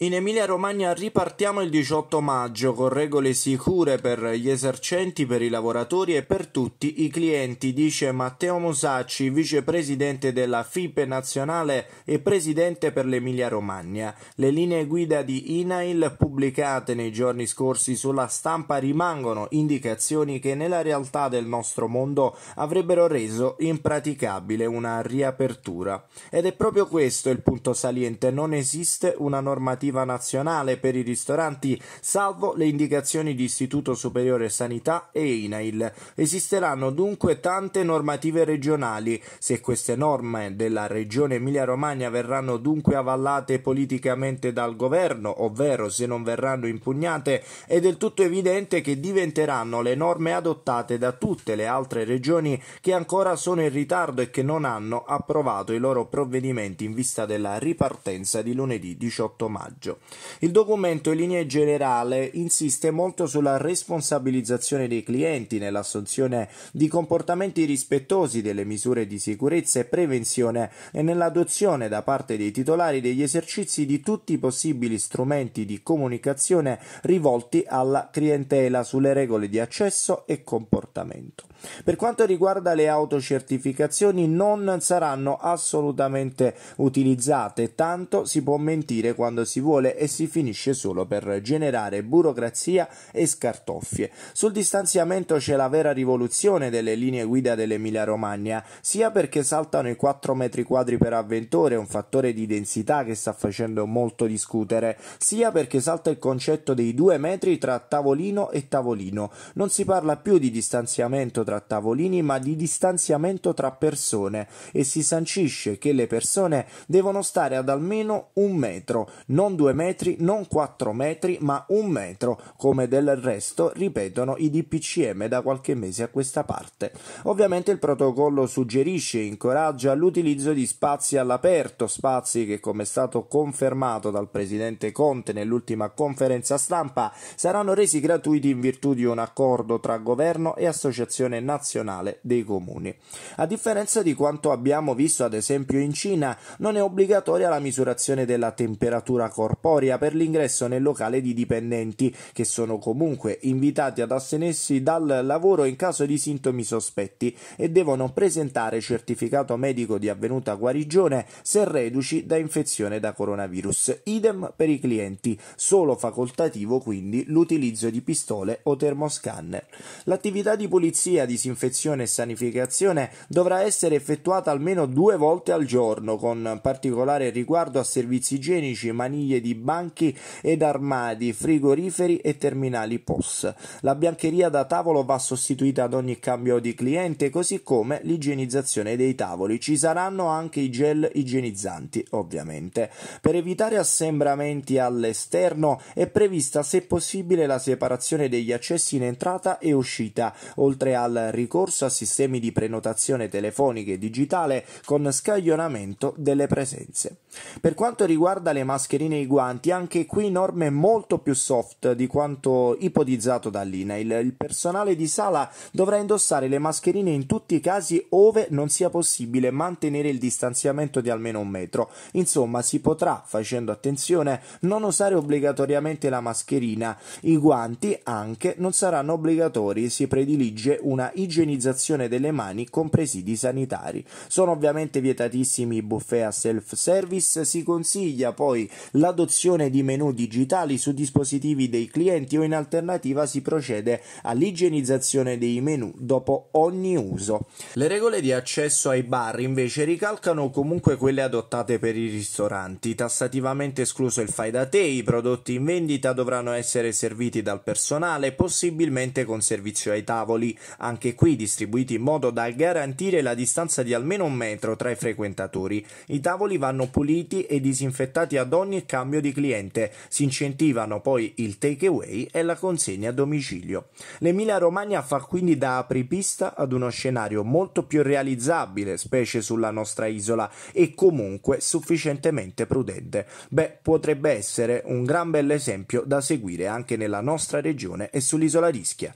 In Emilia-Romagna ripartiamo il 18 maggio con regole sicure per gli esercenti, per i lavoratori e per tutti i clienti, dice Matteo Musacci, vicepresidente della FIPE nazionale e presidente per l'Emilia-Romagna. Le linee guida di INAIL pubblicate nei giorni scorsi sulla stampa rimangono indicazioni che nella realtà del nostro mondo avrebbero reso impraticabile una riapertura. Ed è proprio questo il punto saliente, non esiste una normativa normativa nazionale per i ristoranti, salvo le indicazioni di Istituto Superiore Sanità e INAIL. Esisteranno dunque tante normative regionali. Se queste norme della regione Emilia-Romagna verranno dunque avallate politicamente dal governo, ovvero se non verranno impugnate, è del tutto evidente che diventeranno le norme adottate da tutte le altre regioni che ancora sono in ritardo e che non hanno approvato i loro provvedimenti in vista della ripartenza di lunedì 18 maggio personaggio. Il documento in linea generale insiste molto sulla responsabilizzazione dei clienti nell'assunzione di comportamenti rispettosi delle misure di sicurezza e prevenzione e nell'adozione da parte dei titolari degli esercizi di tutti i possibili strumenti di comunicazione rivolti alla clientela sulle regole di accesso e comportamento. Per quanto riguarda le autocertificazioni non saranno assolutamente utilizzate, tanto si può mentire quando si vuole e si finisce solo per generare burocrazia e scartoffie. Sul distanziamento c'è la vera rivoluzione delle linee guida dell'Emilia Romagna, sia perché saltano i 4 metri quadri per avventore, un fattore di densità che sta facendo molto discutere, sia perché salta il concetto dei 2 metri tra tavolino e tavolino. Non si parla più di distanziamento tra tavolini, ma di distanziamento tra persone e si sancisce che le persone devono stare ad almeno un metro, non due metri, non quattro metri, ma un metro, come del resto ripetono i DPCM da qualche mese a questa parte. Ovviamente il protocollo suggerisce e incoraggia l'utilizzo di spazi all'aperto, spazi che, come è stato confermato dal presidente Conte nell'ultima conferenza stampa, saranno resi gratuiti in virtù di un accordo tra governo e associazione nazionale dei comuni. A differenza di quanto abbiamo visto ad esempio in Cina, non è obbligatoria la misurazione della temperatura corretta corporea per l'ingresso nel locale di dipendenti, che sono comunque invitati ad astenersi dal lavoro in caso di sintomi sospetti e devono presentare certificato medico di avvenuta guarigione se reduci da infezione da coronavirus. Idem per i clienti, solo facoltativo quindi l'utilizzo di pistole o termoscanner. L'attività di pulizia, disinfezione e sanificazione dovrà essere effettuata almeno due volte al giorno, con particolare riguardo a servizi igienici, maniglie vendite di banchi ed armadi, frigoriferi e terminali POS. La biancheria da tavolo va sostituita ad ogni cambio di cliente, così come l'igienizzazione dei tavoli. Ci saranno anche i gel igienizzanti, ovviamente. Per evitare assembramenti all'esterno è prevista, se possibile, la separazione degli accessi in entrata e uscita, oltre al ricorso a sistemi di prenotazione telefonica e digitale con scaglionamento delle presenze. Per quanto riguarda le mascherine guanti, anche qui norme molto più soft di quanto ipotizzato dall'INAIL. Il personale di sala dovrà indossare le mascherine in tutti i casi ove non sia possibile mantenere il distanziamento di almeno un metro. Insomma, si potrà, facendo attenzione, non usare obbligatoriamente la mascherina. I guanti anche non saranno obbligatori, si predilige una igienizzazione delle mani con presidi sanitari. Sono ovviamente vietatissimi i buffet a self-service, si consiglia poi la l'adozione di menu digitali su dispositivi dei clienti o in alternativa si procede all'igienizzazione dei menu dopo ogni uso. Le regole di accesso ai bar invece ricalcano comunque quelle adottate per i ristoranti, tassativamente escluso il fai da te, i prodotti in vendita dovranno essere serviti dal personale, possibilmente con servizio ai tavoli, anche qui distribuiti in modo da garantire la distanza di almeno un metro tra i frequentatori. I tavoli vanno puliti e disinfettati ad ogni caso cambio di cliente, si incentivano poi il takeaway e la consegna a domicilio. L'Emilia Romagna fa quindi da apripista ad uno scenario molto più realizzabile, specie sulla nostra isola, e comunque sufficientemente prudente. Beh, potrebbe essere un gran bell'esempio da seguire anche nella nostra regione e sull'isola Rischia.